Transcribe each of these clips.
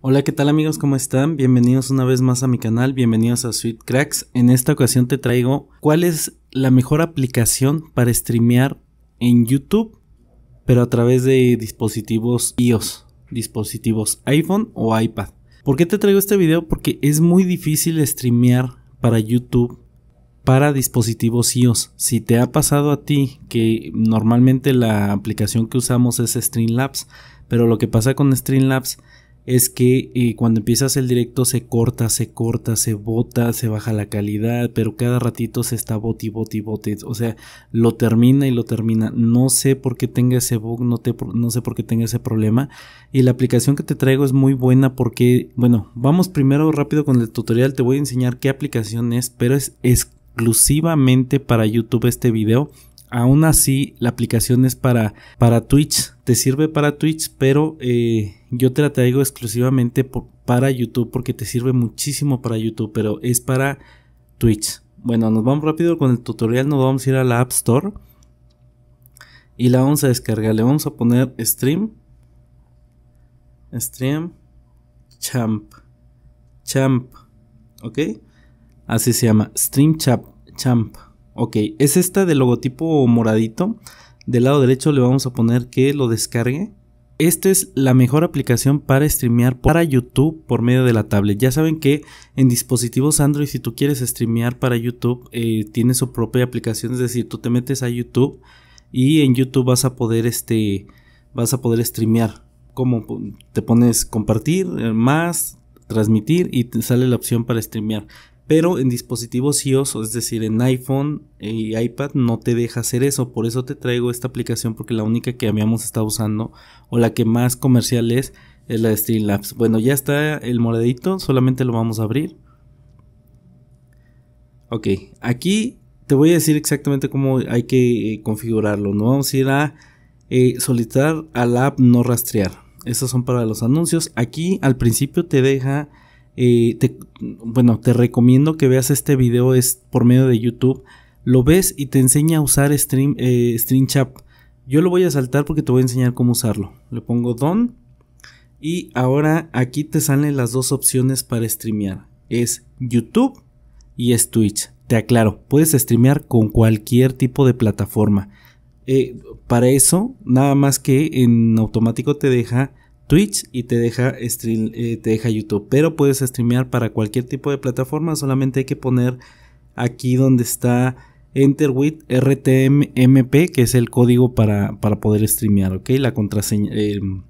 Hola, ¿qué tal amigos? ¿Cómo están? Bienvenidos una vez más a mi canal, bienvenidos a Sweet Cracks. En esta ocasión te traigo cuál es la mejor aplicación para streamear en YouTube, pero a través de dispositivos iOS, dispositivos iPhone o iPad. ¿Por qué te traigo este video? Porque es muy difícil streamear para YouTube para dispositivos iOS. Si te ha pasado a ti que normalmente la aplicación que usamos es Streamlabs, pero lo que pasa con Streamlabs es que eh, cuando empiezas el directo se corta, se corta, se bota, se baja la calidad, pero cada ratito se está boti, boti, boti. O sea, lo termina y lo termina. No sé por qué tenga ese bug, no, sé por qué tenga ese problema. Y la aplicación que te traigo es muy buena porque, bueno, vamos primero rápido con el tutorial. Te voy a enseñar qué aplicación es, pero es exclusivamente para YouTube este video. Aún así, la aplicación es para, para Twitch te sirve para Twitch, pero eh, yo te la traigo exclusivamente para YouTube porque te sirve muchísimo para YouTube, pero es para Twitch. Bueno, nos vamos rápido con el tutorial, nos vamos a ir a la App Store y la vamos a descargar. Le vamos a poner Stream, Stream, Champ, Champ, ¿ok? Así se llama, Stream Champ, Champ, ¿ok? Es esta de logotipo moradito del lado derecho le vamos a poner que lo descargue. Esta es la mejor aplicación para streamear para YouTube por medio de la tablet. Ya saben que en dispositivos Android, si tú quieres streamear para YouTube, eh, tiene su propia aplicación. Es decir, tú te metes a YouTube y en YouTube vas a poder este, vas a poder streamear. Como te pones compartir, eh, más, transmitir y te sale la opción para streamear. Pero en dispositivos iOS, es decir, en iPhone y iPad, no te deja hacer eso. Por eso te traigo esta aplicación, porque la única que habíamos estado usando, o la que más comercial es, es la de Streamlabs. Bueno, ya está el moradito, solamente lo vamos a abrir. Ok, aquí te voy a decir exactamente cómo hay que eh, configurarlo. Nos vamos a ir a eh, solicitar a app no rastrear. Estos son para los anuncios. Aquí al principio te deja eh, bueno, te recomiendo que veas este video es por medio de YouTube. Lo ves y te enseña a usar Stream, eh, Yo lo voy a saltar porque te voy a enseñar cómo usarlo. Le pongo Don. Y ahora aquí te salen las dos opciones para streamear. Es YouTube y es Twitch. Te aclaro, puedes streamear con cualquier tipo de plataforma. Eh, para eso, nada más que en automático te deja Twitch y te deja, stream, eh, te deja YouTube. Pero puedes streamear para cualquier tipo de plataforma. Solamente hay que poner aquí donde está Enter with RTMP, que es el código para, para poder streamear, ¿ok? La contraseña, em,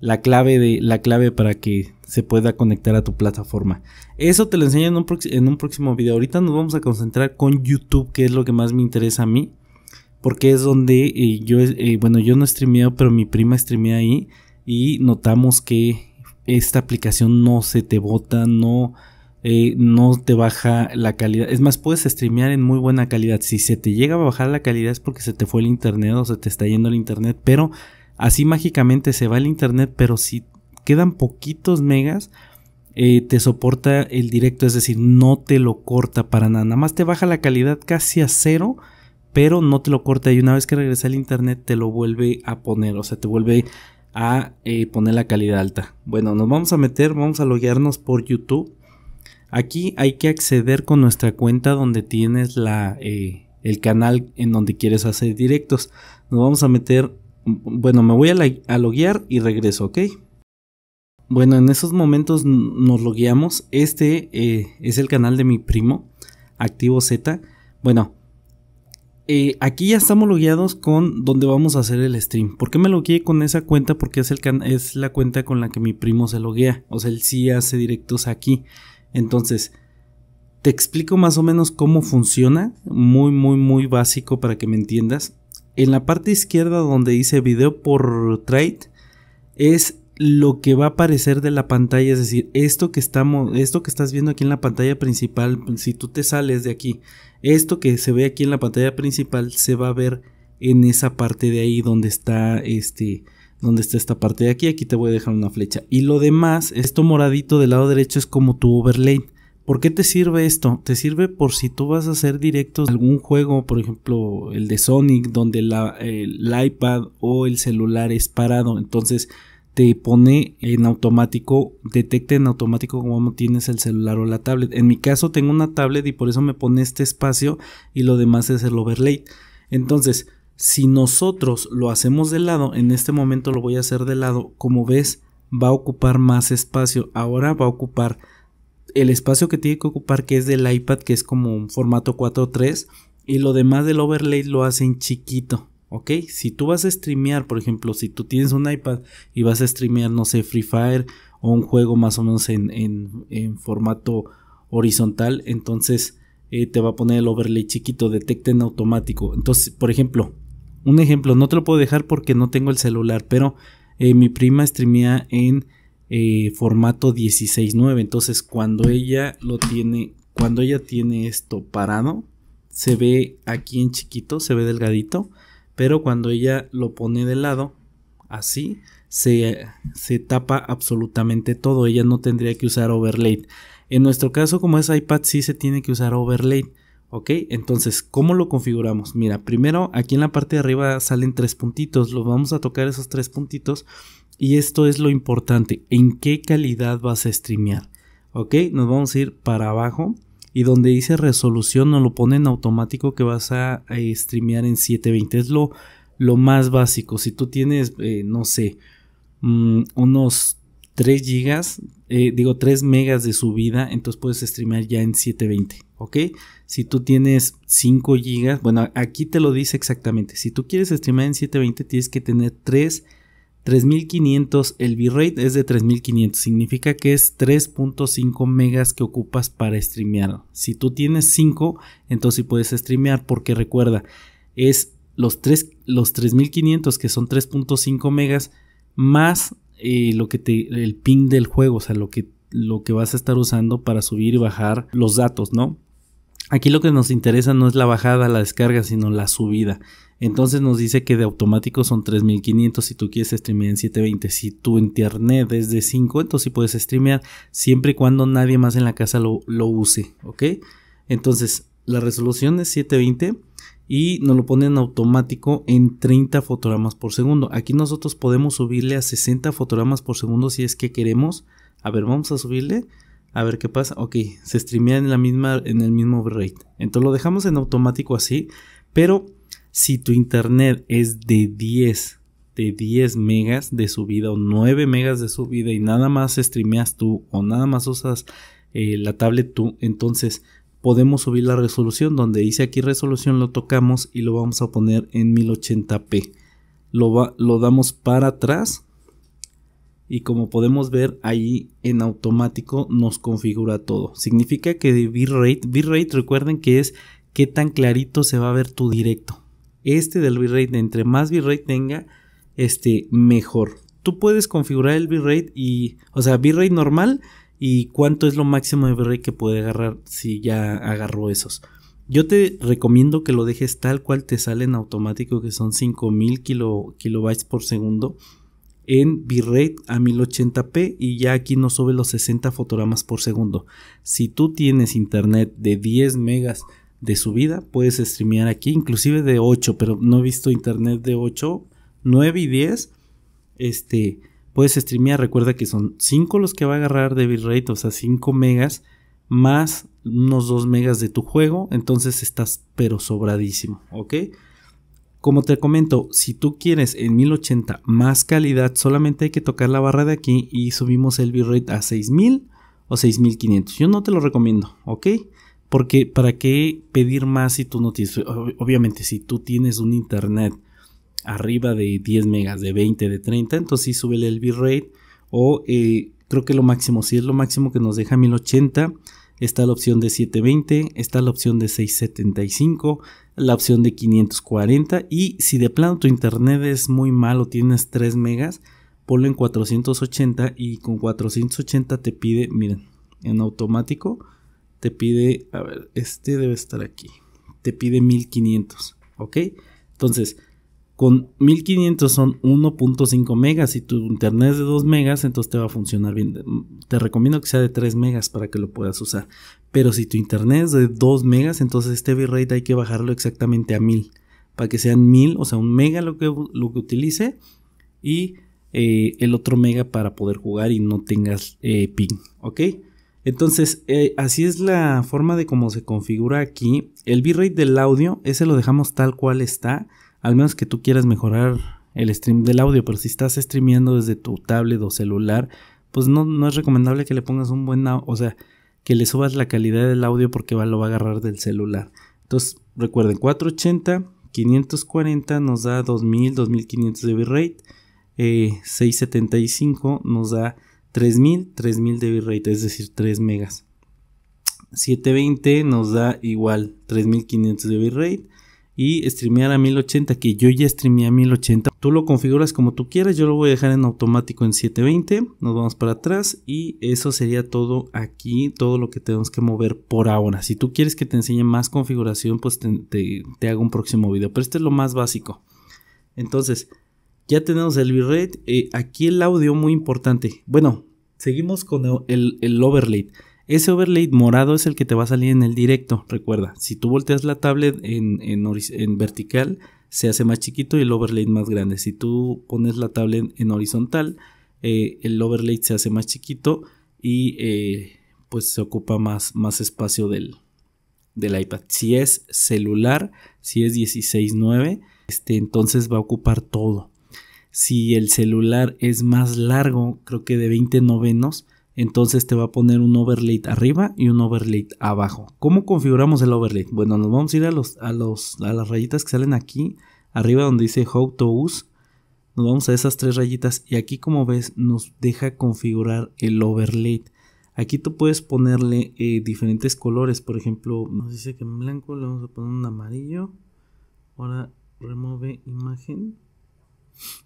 la, clave de, la clave para que se pueda conectar a tu plataforma. Eso te lo enseño en un, próximo video. Ahorita nos vamos a concentrar con YouTube, que es lo que más me interesa a mí. Porque es donde eh, yo, eh, bueno, yo no streameo, pero mi prima streamea ahí y notamos que esta aplicación no se te bota, no, eh, no te baja la calidad. Es más, puedes streamear en muy buena calidad. Si se te llega a bajar la calidad es porque se te fue el internet o se te está yendo el internet, pero así mágicamente se va el internet, pero si quedan poquitos megas, eh, te soporta el directo, es decir, no te lo corta para nada. Nada más te baja la calidad casi a cero, pero no te lo corta. Y una vez que regresa el internet, te lo vuelve a poner. O sea, te vuelve a eh, poner la calidad alta. Bueno, nos vamos a meter, vamos a loguearnos por YouTube. Aquí hay que acceder con nuestra cuenta donde tienes la, eh, el canal en donde quieres hacer directos. Nos vamos a meter, bueno, me voy a, loguear y regreso, ¿ok? Bueno, en esos momentos nos logueamos. Este eh, es el canal de mi primo, Activo Z. Bueno, eh, aquí ya estamos logueados con donde vamos a hacer el stream. ¿Por qué me logueé con esa cuenta? Porque es, el es la cuenta con la que mi primo se loguea. O sea, él sí hace directos aquí. Entonces, te explico más o menos cómo funciona. Muy, muy, muy básico para que me entiendas. En la parte izquierda donde dice video por trade es lo que va a aparecer de la pantalla, es decir, esto que estamos, esto que estás viendo aquí en la pantalla principal, si tú te sales de aquí, esto que se ve aquí en la pantalla principal se va a ver en esa parte de ahí donde está este donde está esta parte de aquí, aquí te voy a dejar una flecha. Y lo demás, esto moradito del lado derecho es como tu overlay. ¿Por qué te sirve esto? Te sirve por si tú vas a hacer directos algún juego, por ejemplo el de Sonic, donde la, el iPad o el celular es parado. Entonces, te pone en automático, detecta en automático cómo tienes el celular o la tablet. En mi caso tengo una tablet y por eso me pone este espacio y lo demás es el overlay. Entonces, si nosotros lo hacemos de lado, en este momento lo voy a hacer de lado, como ves, va a ocupar más espacio. Ahora va a ocupar el espacio que tiene que ocupar, que es del iPad, que es como un formato 4.3, y lo demás del overlay lo hacen chiquito. ¿Ok? Si tú vas a streamear, por ejemplo, si tú tienes un iPad y vas a streamear, no sé, Free Fire o un juego más o menos en, formato horizontal, entonces eh, te va a poner el overlay chiquito, detecta en automático. Entonces, por ejemplo, un ejemplo, no te lo puedo dejar porque no tengo el celular, pero eh, mi prima streamea en eh, formato 16.9, entonces cuando ella lo tiene, cuando ella tiene esto parado, se ve aquí en chiquito, se ve delgadito pero cuando ella lo pone de lado, así, se, se tapa absolutamente todo, ella no tendría que usar overlay. En nuestro caso, como es iPad, sí se tiene que usar overlay. ¿Ok? Entonces, ¿cómo lo configuramos? Mira, primero aquí en la parte de arriba salen tres puntitos. Los vamos a tocar esos tres puntitos. Y esto es lo importante. ¿En qué calidad vas a streamear? ¿Ok? Nos vamos a ir para abajo y donde dice resolución no lo pone en automático que vas a, streamear en 720. Es lo, lo más básico. Si tú tienes, eh, no sé, mm, unos 3 gigas, eh, digo 3 megas de subida, entonces puedes streamear ya en 720, ¿ok? Si tú tienes 5 gigas, bueno, aquí te lo dice exactamente. Si tú quieres streamear en 720, tienes que tener 3 3500, el bitrate es de 3500, significa que es 3.5 megas que ocupas para streamear. Si tú tienes 5, entonces puedes streamear porque recuerda, es los, los 3500 que son 3.5 megas más eh, lo que te, el ping del juego, o sea, lo que, lo que vas a estar usando para subir y bajar los datos, ¿no? Aquí lo que nos interesa no es la bajada, la descarga, sino la subida. Entonces nos dice que de automático son 3500 si tú quieres streamear en 720. Si tu internet es de 5, entonces puedes streamear siempre y cuando nadie más en la casa lo, use, ¿ok? Entonces la resolución es 720 y nos lo pone en automático en 30 fotogramas por segundo. Aquí nosotros podemos subirle a 60 fotogramas por segundo si es que queremos. A ver, vamos a subirle. A ver qué pasa. Ok, se streamea en, la misma, en el mismo rate. Entonces lo dejamos en automático así. Pero si tu internet es de 10, de 10 megas de subida o 9 megas de subida y nada más streameas tú o nada más usas eh, la tablet tú, entonces podemos subir la resolución donde dice aquí resolución lo tocamos y lo vamos a poner en 1080p. Lo, lo damos para atrás y como podemos ver ahí en automático nos configura todo. Significa que de bitrate, bitrate recuerden que es qué tan clarito se va a ver tu directo este del bitrate, entre más bitrate tenga, este, mejor. Tú puedes configurar el bitrate y, o sea, bitrate normal y cuánto es lo máximo de bitrate que puede agarrar si ya agarró esos. Yo te recomiendo que lo dejes tal cual te sale en automático, que son 5000 kilo, kilobytes por segundo en bitrate a 1080p y ya aquí no sube los 60 fotogramas por segundo. Si tú tienes internet de 10 megas de su vida. Puedes streamear aquí, inclusive de 8, pero no he visto internet de 8, 9 y 10. Este, puedes streamear, recuerda que son 5 los que va a agarrar de bitrate, o sea, 5 megas más unos 2 megas de tu juego, entonces estás pero sobradísimo, ¿ok? Como te comento, si tú quieres en 1080 más calidad, solamente hay que tocar la barra de aquí y subimos el bitrate a 6000 o 6500. Yo no te lo recomiendo, ¿ok? Porque ¿para qué pedir más si tú no tienes? Obviamente, si tú tienes un internet arriba de 10 megas, de 20, de 30, entonces sí súbele el bitrate. O eh, creo que lo máximo, si es lo máximo que nos deja 1080, está la opción de 720, está la opción de 675, la opción de 540. Y si de plano tu internet es muy malo, tienes 3 megas, ponlo en 480 y con 480 te pide, miren, en automático te pide, a ver, este debe estar aquí, te pide 1500, ¿ok? Entonces, con 1500 son 1.5 megas, si tu internet es de 2 megas, entonces te va a funcionar bien. Te recomiendo que sea de 3 megas para que lo puedas usar. Pero si tu internet es de 2 megas, entonces este bitrate hay que bajarlo exactamente a 1000, para que sean 1000, o sea, un mega lo que, lo utilice y eh, el otro mega para poder jugar y no tengas eh, ping, ¿ok? Entonces, eh, así es la forma de cómo se configura aquí. El bitrate del audio, ese lo dejamos tal cual está, al menos que tú quieras mejorar el stream del audio, pero si estás streameando desde tu tablet o celular, pues no, no es recomendable que le pongas un buen, o sea, que le subas la calidad del audio porque va, lo va a agarrar del celular. Entonces, recuerden, 480, 540 nos da 2000, 2500 de bitrate, eh, 675 nos da 3000, 3000 de bitrate, es decir, 3 megas. 720 nos da igual 3500 de bitrate y streamear a 1080 que yo ya streameé a 1080 tú lo configuras como tú quieras yo lo voy a dejar en automático en 720 nos vamos para atrás y eso sería todo aquí todo lo que tenemos que mover por ahora si tú quieres que te enseñe más configuración pues te, te hago un próximo video pero este es lo más básico entonces ya tenemos el bitrate. Eh, aquí el audio muy importante. Bueno, seguimos con el, overlay. Ese overlay morado es el que te va a salir en el directo. Recuerda, si tú volteas la tablet en, vertical, se hace más chiquito y el overlay más grande. Si tú pones la tablet en horizontal, eh, el overlay se hace más chiquito y eh, pues se ocupa más, más espacio del, del iPad. Si es celular, si es 16.9, este, entonces va a ocupar todo si el celular es más largo, creo que de 20 novenos, entonces te va a poner un overlay arriba y un overlay abajo. ¿Cómo configuramos el overlay? Bueno, nos vamos a ir a, los, a, las rayitas que salen aquí, arriba donde dice How to Use. Nos vamos a esas tres rayitas y aquí como ves nos deja configurar el overlay. Aquí tú puedes ponerle eh, diferentes colores, por ejemplo, nos dice que en blanco le vamos a poner un amarillo. Ahora remove imagen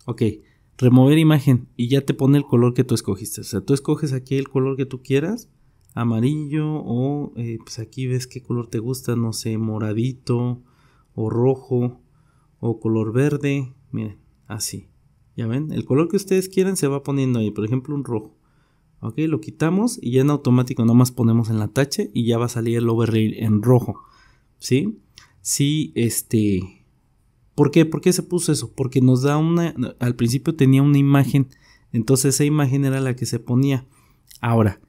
Ok, remover imagen y ya te pone el color que tú escogiste. O sea, tú escoges aquí el color que tú quieras, amarillo o eh, pues aquí ves qué color te gusta, no sé, moradito o rojo o color verde. Miren, así. Ya ven, el color que ustedes quieran se va poniendo ahí, por ejemplo un rojo. Ok, lo quitamos y ya en automático nomás más ponemos en la tache y ya va a salir el overlay en rojo. ¿Sí? Si este ¿Por qué? ¿Por qué se puso eso? Porque nos da una, al principio tenía una imagen, entonces esa imagen era la que se ponía. Ahora,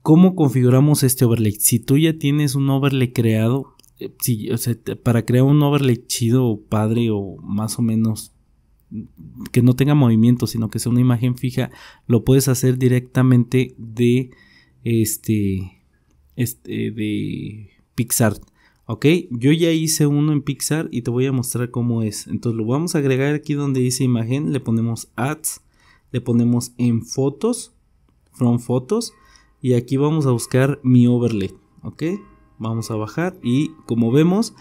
¿cómo configuramos este overlay? Si tú ya tienes un overlay creado, eh, para crear un overlay chido o padre o más o menos que no tenga movimiento, sino que sea una imagen fija, lo puedes hacer directamente de este, este de Pixar. Ok, yo ya hice uno en Pixar y te voy a mostrar cómo es. Entonces lo vamos a agregar aquí donde dice imagen, le ponemos ads, le ponemos en fotos, from fotos y aquí vamos a buscar mi overlay. Ok, vamos a bajar y como vemos,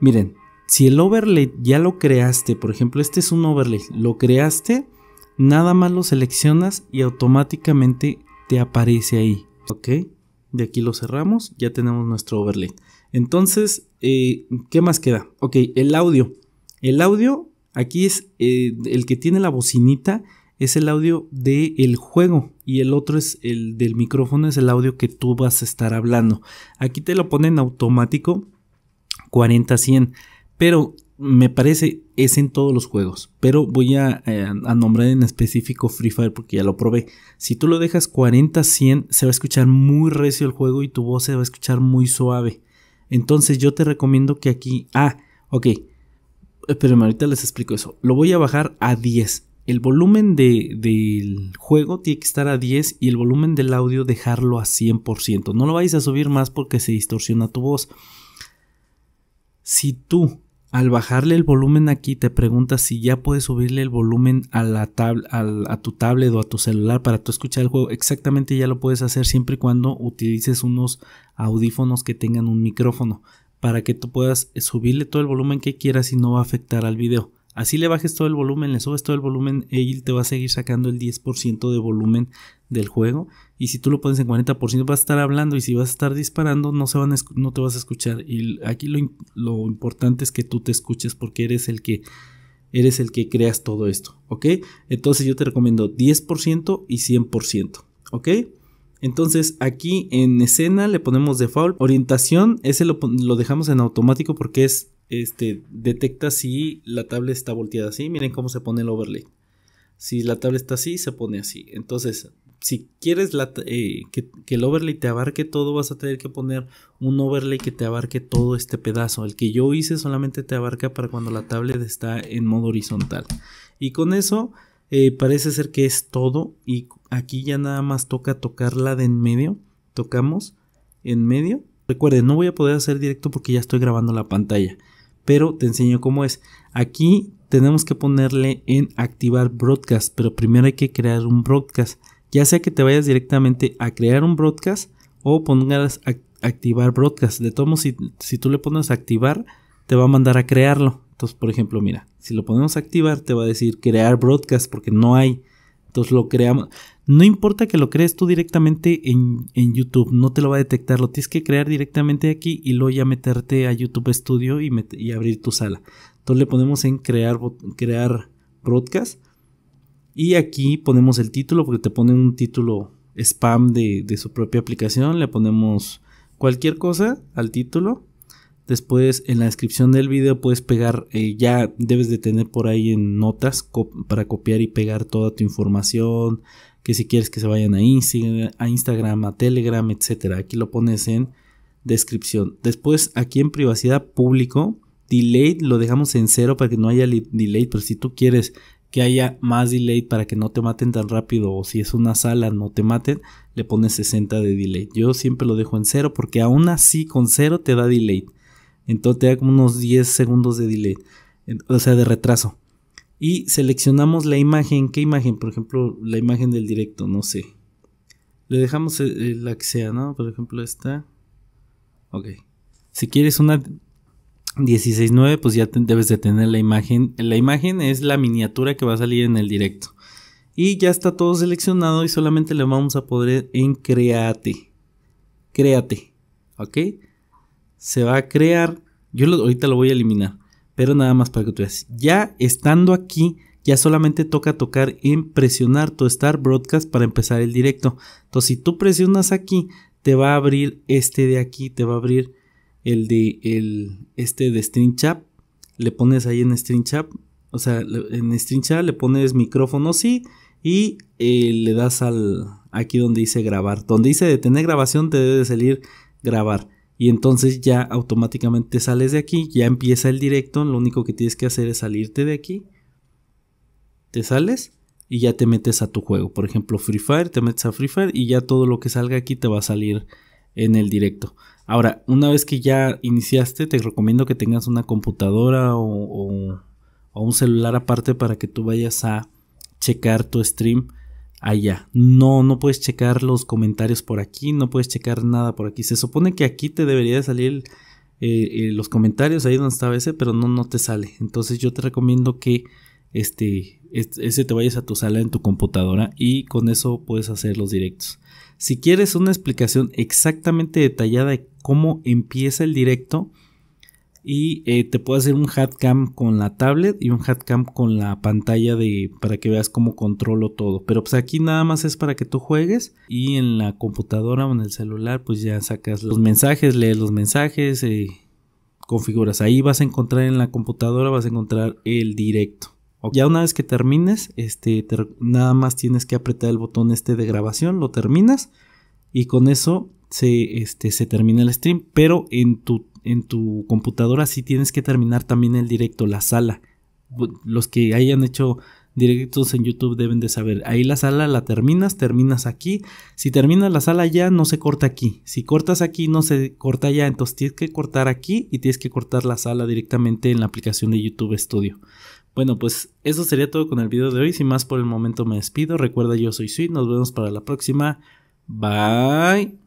miren, si el overlay ya lo creaste, por ejemplo, este es un overlay, lo creaste, nada más lo seleccionas y automáticamente te aparece ahí. Ok, de aquí lo cerramos, ya tenemos nuestro overlay. Entonces, eh, ¿qué más queda? Ok, el audio. El audio, aquí es eh, el que tiene la bocinita, es el audio del juego y el otro es el del micrófono, es el audio que tú vas a estar hablando. Aquí te lo ponen automático 40-100, pero me parece es en todos los juegos, pero voy a, eh, a, nombrar en específico Free Fire porque ya lo probé. Si tú lo dejas 40-100 se va a escuchar muy recio el juego y tu voz se va a escuchar muy suave. Entonces yo te recomiendo que aquí... Ah, ok. Pero ahorita les explico eso. Lo voy a bajar a 10. El volumen de, del juego tiene que estar a 10 y el volumen del audio dejarlo a 100%. No lo vais a subir más porque se distorsiona tu voz. Si tú al bajarle el volumen aquí te preguntas si ya puedes subirle el volumen a, la a tu tablet o a tu celular para tú escuchar el juego. Exactamente ya lo puedes hacer siempre y cuando utilices unos audífonos que tengan un micrófono para que tú puedas subirle todo el volumen que quieras y no va a afectar al video. Así le bajes todo el volumen, le subes todo el volumen, él te va a seguir sacando el 10% de volumen del juego. Y si tú lo pones en 40%, vas a estar hablando y si vas a estar disparando, no, se van no te vas a escuchar. Y aquí lo, importante es que tú te escuches porque eres el que eres el que creas todo esto, ¿ok? Entonces yo te recomiendo 10% y 100%, ¿ok? Entonces aquí en escena le ponemos default, orientación, ese lo dejamos en automático porque es este, detecta si la tabla está volteada así. Miren cómo se pone el overlay. Si la tabla está así, se pone así. Entonces, si quieres eh, que, el overlay te abarque todo, vas a tener que poner un overlay que te abarque todo este pedazo. El que yo hice solamente te abarca para cuando la tablet está en modo horizontal. Y con eso eh, parece ser que es todo. Y aquí ya nada más toca tocarla de en medio. Tocamos en medio. Recuerden, no voy a poder hacer directo porque ya estoy grabando la pantalla pero te enseño cómo es. Aquí tenemos que ponerle en activar broadcast, pero primero hay que crear un broadcast. Ya sea que te vayas directamente a crear un broadcast o pongas activar broadcast. De todos modos, si, tú le pones activar, te va a mandar a crearlo. Entonces, por ejemplo, mira, si lo ponemos activar, te va a decir crear broadcast porque no hay. Entonces lo creamos. No importa que lo crees tú directamente en, YouTube, no te lo va a detectar, lo tienes que crear directamente aquí y luego ya meterte a YouTube Studio y, abrir tu sala. Entonces le ponemos en crear, crear broadcast y aquí ponemos el título porque te ponen un título spam de, de su propia aplicación, le ponemos cualquier cosa al título Después en la descripción del video puedes pegar, eh, ya debes de tener por ahí en notas para copiar y pegar toda tu información, que si quieres que se vayan a, a Instagram, a Telegram, etc. Aquí lo pones en descripción. Después aquí en privacidad público, delay lo dejamos en cero para que no haya delay, pero si tú quieres que haya más delay para que no te maten tan rápido o si es una sala no te maten, le pones 60 de delay. Yo siempre lo dejo en cero porque aún así con cero te da delay. Entonces te da como unos 10 segundos de delay, o sea, de retraso. Y seleccionamos la imagen, ¿qué imagen? Por ejemplo, la imagen del directo, no sé. Le dejamos eh, eh, la que sea, ¿no? Por ejemplo, esta. Ok. Si quieres una 16.9, pues ya debes de tener la imagen. La imagen es la miniatura que va a salir en el directo. Y ya está todo seleccionado y solamente le vamos a poder en créate. Créate. ¿Ok? se va a crear. Yo ahorita lo voy a eliminar, pero nada más para que tú veas. Ya estando aquí, ya solamente toca tocar en presionar tu Star Broadcast para empezar el directo. Entonces, si tú presionas aquí, te va a abrir este de aquí, te va a abrir el de el, este de String Chat. Le pones ahí en String Chat, o sea, en String Chat le pones micrófono sí y eh, le das al aquí donde dice grabar. Donde dice detener grabación te debe salir grabar y entonces ya automáticamente sales de aquí, ya empieza el directo, lo único que tienes que hacer es salirte de aquí, te sales y ya te metes a tu juego, por ejemplo Free Fire, te metes a Free Fire y ya todo lo que salga aquí te va a salir en el directo. Ahora, una vez que ya iniciaste, te recomiendo que tengas una computadora o, un celular aparte para que tú vayas a checar tu stream allá. No, no puedes checar los comentarios por aquí, no puedes checar nada por aquí. Se supone que aquí te debería salir eh, eh, los comentarios ahí donde estaba ese, pero no, no te sale. Entonces yo te recomiendo que este, ese te vayas a tu sala en tu computadora y con eso puedes hacer los directos. Si quieres una explicación exactamente detallada de cómo empieza el directo, y eh, te puedo hacer un hatcam con la tablet y un hatcam con la pantalla de para que veas cómo controlo todo pero pues aquí nada más es para que tú juegues y en la computadora o en el celular pues ya sacas los mensajes lees los mensajes eh, configuras ahí vas a encontrar en la computadora vas a encontrar el directo ya una vez que termines este nada más tienes que apretar el botón este de grabación lo terminas y con eso se, este, se termina el stream pero en tu en tu computadora si tienes que terminar también el directo, la sala. Los que hayan hecho directos en YouTube deben de saber. Ahí la sala la terminas, terminas aquí. Si terminas la sala ya, no se corta aquí. Si cortas aquí, no se corta ya. Entonces tienes que cortar aquí y tienes que cortar la sala directamente en la aplicación de YouTube Studio. Bueno, pues eso sería todo con el video de hoy. Sin más por el momento me despido. Recuerda, yo soy Sweet. Nos vemos para la próxima. Bye.